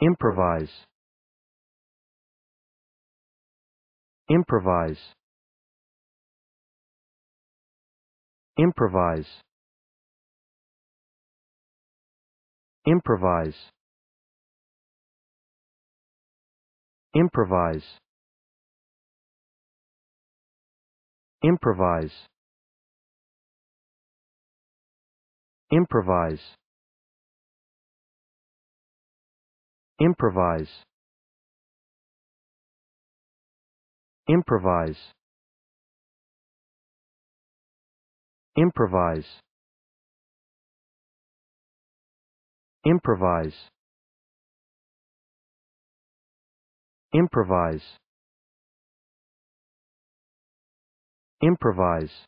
improvise improvise improvise improvise improvise improvise improvise improvise improvise improvise improvise improvise improvise